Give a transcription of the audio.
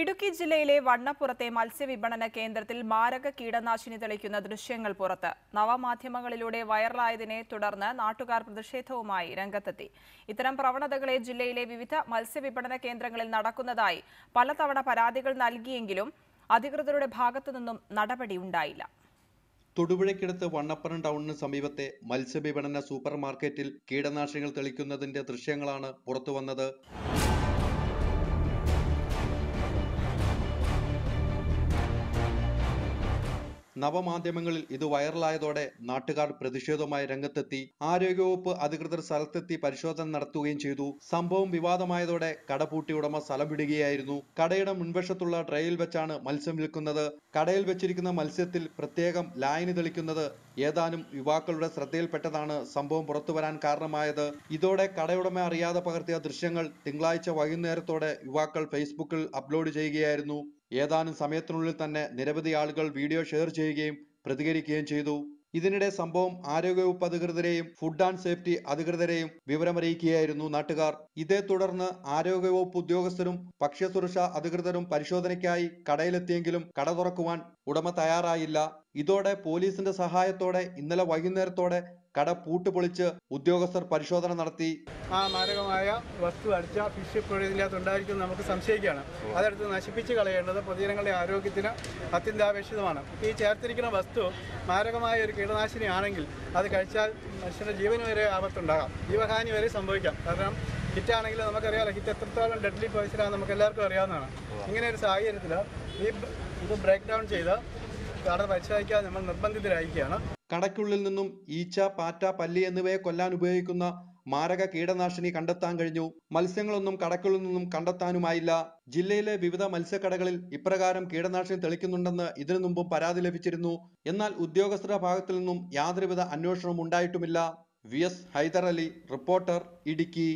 ഇടുക്കി ജില്ലയിലെ വണ്ണപ്പുറത്തെ മത്സ്യവിപണന കേന്ദ്രത്തിൽ മാരക കീടനാശിനി തെളിക്കുന്ന ദൃശ്യങ്ങൾ പുറത്ത് നവമാധ്യമങ്ങളിലൂടെ വൈറലായതിനെ തുടർന്ന് നാട്ടുകാർ പ്രതിഷേധവുമായി രംഗത്തെത്തി ഇത്തരം പ്രവണതകളെ ജില്ലയിലെ വിവിധ മത്സ്യവിപണന കേന്ദ്രങ്ങളിൽ നടക്കുന്നതായി പലതവണ പരാതികൾ നൽകിയെങ്കിലും അധികൃതരുടെ ഭാഗത്തുനിന്നും നടപടി ഉണ്ടായില്ല തൊടുപുഴയ്ക്കടുത്ത് വണ്ണപ്പുറം ടൗണിന് സമീപത്തെ മത്സ്യവിപണന സൂപ്പർ മാർക്കറ്റിൽ കീടനാശിനികൾ തെളിക്കുന്നതിന്റെ ദൃശ്യങ്ങളാണ് പുറത്തുവന്നത് നവമാധ്യമങ്ങളിൽ ഇത് വൈറലായതോടെ നാട്ടുകാർ പ്രതിഷേധവുമായി രംഗത്തെത്തി ആരോഗ്യവകുപ്പ് അധികൃതർ സ്ഥലത്തെത്തി പരിശോധന നടത്തുകയും ചെയ്തു സംഭവം വിവാദമായതോടെ കടപൂട്ടി ഉടമ സ്ഥലം വിടുകയായിരുന്നു കടയുടെ മുൻവശത്തുള്ള ട്രെയിൽ വെച്ചാണ് മത്സ്യം വിൽക്കുന്നത് കടയിൽ വെച്ചിരിക്കുന്ന മത്സ്യത്തിൽ പ്രത്യേകം ലായനി തെളിക്കുന്നത് ഏതാനും യുവാക്കളുടെ ശ്രദ്ധയിൽപ്പെട്ടതാണ് സംഭവം പുറത്തുവരാൻ കാരണമായത് ഇതോടെ കടയുടമ അറിയാതെ പകർത്തിയ ദൃശ്യങ്ങൾ തിങ്കളാഴ്ച വൈകുന്നേരത്തോടെ യുവാക്കൾ ഫേസ്ബുക്കിൽ അപ്ലോഡ് ചെയ്യുകയായിരുന്നു ഏതാനും സമയത്തിനുള്ളിൽ തന്നെ നിരവധി ആളുകൾ വീഡിയോ ഷെയർ ചെയ്യുകയും പ്രതികരിക്കുകയും ചെയ്തു ഇതിനിടെ സംഭവം ആരോഗ്യവകുപ്പ് അധികൃതരെയും ഫുഡ് ആൻഡ് സേഫ്റ്റി അധികൃതരെയും വിവരമറിയിക്കുകയായിരുന്നു നാട്ടുകാർ ഇതേ തുടർന്ന് ആരോഗ്യവകുപ്പ് ഉദ്യോഗസ്ഥരും ഭക്ഷ്യസുരക്ഷാ അധികൃതരും പരിശോധനയ്ക്കായി കടയിലെത്തിയെങ്കിലും കട തുറക്കുവാൻ ഉടമ തയ്യാറായില്ല ഇതോടെ പോലീസിന്റെ സഹായത്തോടെ ഇന്നലെ വൈകുന്നേരത്തോടെ കട പൊളിച്ച് ഉദ്യോഗസ്ഥർ പരിശോധന നടത്തി ആ മാരകമായ വസ്തു അടിച്ച ഫിഷ് ഇപ്പോഴും ഇതിനകത്ത് ഉണ്ടായിരിക്കും നമുക്ക് സംശയിക്കുകയാണ് അതെടുത്ത് നശിപ്പിച്ച് കളയേണ്ടത് പൊതുജനങ്ങളുടെ ആരോഗ്യത്തിന് അത്യന്താപേക്ഷിതമാണ് ഈ ചേർത്തിരിക്കുന്ന വസ്തു മാരകമായ ഒരു കീടനാശിനി ആണെങ്കിൽ അത് കഴിച്ചാൽ മനുഷ്യന്റെ ജീവന് വരെ ആപത്തുണ്ടാകാം ജീവഹാനി വരെ സംഭവിക്കാം കാരണം ഹിറ്റ് ആണെങ്കിൽ നമുക്കറിയാമല്ലോ ഹിറ്റ് എത്രത്തോളം ഡെഡ്ലി പോയിസനാണെന്ന് നമുക്ക് എല്ലാവർക്കും അറിയാവുന്നതാണ് ഇങ്ങനെ ഒരു സാഹചര്യത്തിൽ ഈ ഇത് ബ്രേക്ക് ഡൗൺ ചെയ്ത് ഗാർഡൻ പരിശോധിക്കാൻ നമ്മൾ നിർബന്ധിതരായിരിക്കുകയാണ് കടക്കുള്ളിൽ നിന്നും ഈച്ച പാറ്റ പല്ലി എന്നിവയെ കൊല്ലാൻ ഉപയോഗിക്കുന്ന മാരക കീടനാശിനി കണ്ടെത്താൻ കഴിഞ്ഞു മത്സ്യങ്ങളൊന്നും കടക്കുള്ളിൽ നിന്നും കണ്ടെത്താനുമായില്ല ജില്ലയിലെ വിവിധ മത്സ്യക്കടകളിൽ ഇപ്രകാരം കീടനാശിനി തെളിക്കുന്നുണ്ടെന്ന് ഇതിനു മുമ്പും പരാതി ലഭിച്ചിരുന്നു എന്നാൽ ഉദ്യോഗസ്ഥരുടെ ഭാഗത്തു നിന്നും യാതൊരുവിധ അന്വേഷണവും ഉണ്ടായിട്ടുമില്ല V S Haider Ali reporter Idukki